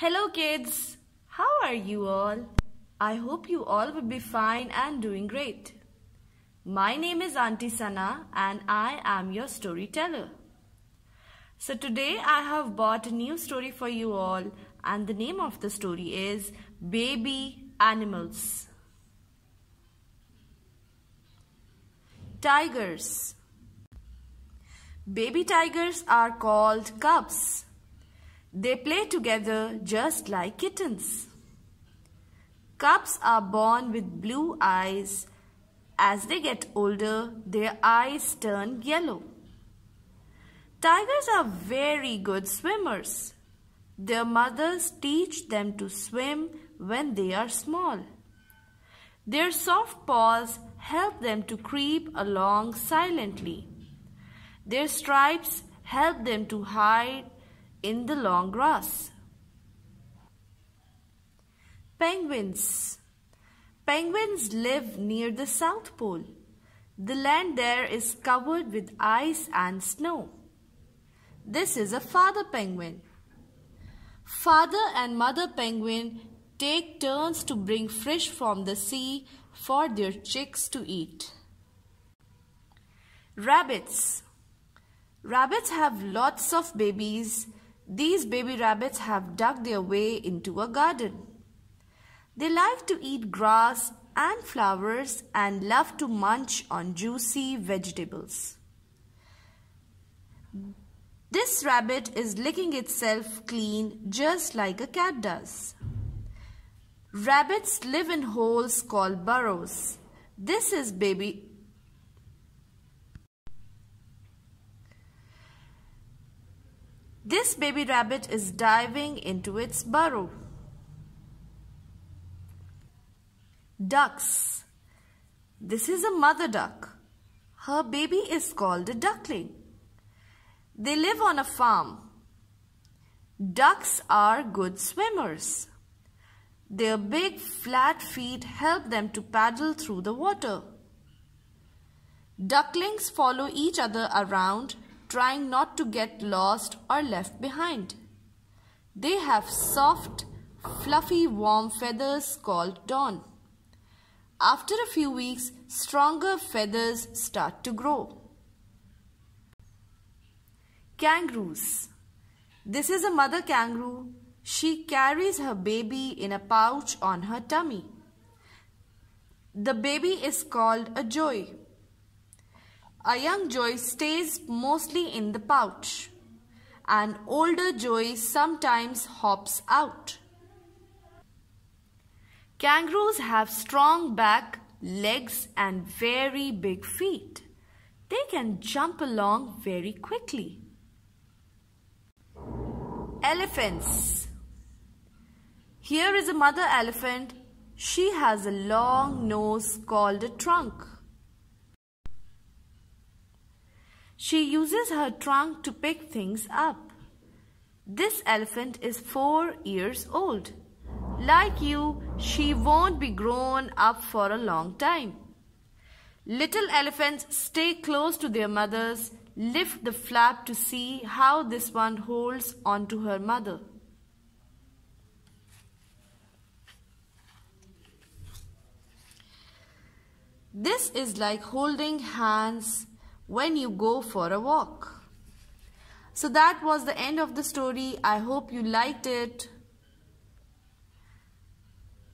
Hello, kids. How are you all? I hope you all will be fine and doing great. My name is Auntie Sana and I am your storyteller. So today I have bought a new story for you all and the name of the story is Baby Animals. Tigers Baby tigers are called cubs. They play together just like kittens. Cubs are born with blue eyes. As they get older, their eyes turn yellow. Tigers are very good swimmers. Their mothers teach them to swim when they are small. Their soft paws help them to creep along silently. Their stripes help them to hide in the long grass. Penguins Penguins live near the South Pole. The land there is covered with ice and snow. This is a father penguin. Father and mother penguin take turns to bring fish from the sea for their chicks to eat. Rabbits Rabbits have lots of babies these baby rabbits have dug their way into a garden. They like to eat grass and flowers and love to munch on juicy vegetables. This rabbit is licking itself clean just like a cat does. Rabbits live in holes called burrows. This is baby This baby rabbit is diving into its burrow. Ducks. This is a mother duck. Her baby is called a duckling. They live on a farm. Ducks are good swimmers. Their big flat feet help them to paddle through the water. Ducklings follow each other around trying not to get lost or left behind. They have soft, fluffy, warm feathers called dawn. After a few weeks, stronger feathers start to grow. Kangaroos This is a mother kangaroo. She carries her baby in a pouch on her tummy. The baby is called a joy. A young joey stays mostly in the pouch. An older joey sometimes hops out. Kangaroos have strong back, legs and very big feet. They can jump along very quickly. Elephants Here is a mother elephant. She has a long nose called a trunk. She uses her trunk to pick things up. This elephant is four years old. Like you, she won't be grown up for a long time. Little elephants stay close to their mothers, lift the flap to see how this one holds onto her mother. This is like holding hands when you go for a walk. So that was the end of the story. I hope you liked it.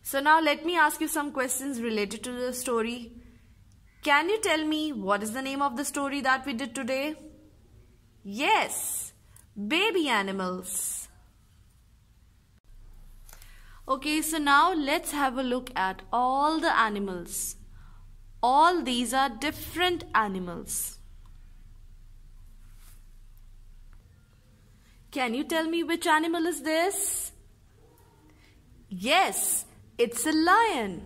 So now let me ask you some questions related to the story. Can you tell me what is the name of the story that we did today? Yes, baby animals. Okay, so now let's have a look at all the animals. All these are different animals. Can you tell me which animal is this? Yes, it's a lion.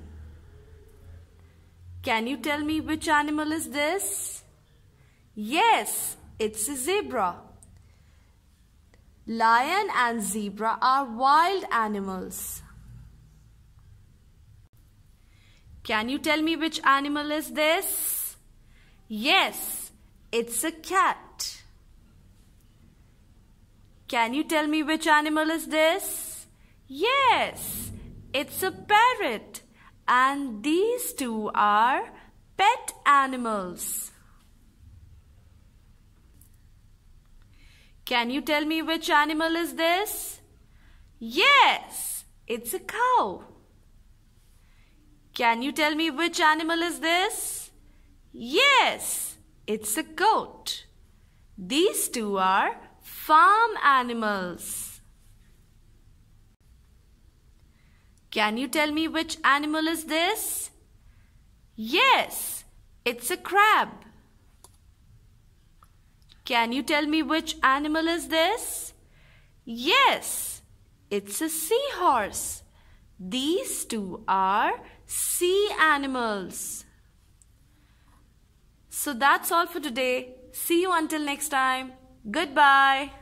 Can you tell me which animal is this? Yes, it's a zebra. Lion and zebra are wild animals. Can you tell me which animal is this? Yes, it's a cat. Can you tell me which animal is this? Yes, it's a parrot. And these two are pet animals. Can you tell me which animal is this? Yes, it's a cow. Can you tell me which animal is this? Yes, it's a goat. These two are farm animals. Can you tell me which animal is this? Yes, it's a crab. Can you tell me which animal is this? Yes, it's a seahorse. These two are sea animals. So that's all for today. See you until next time. Goodbye.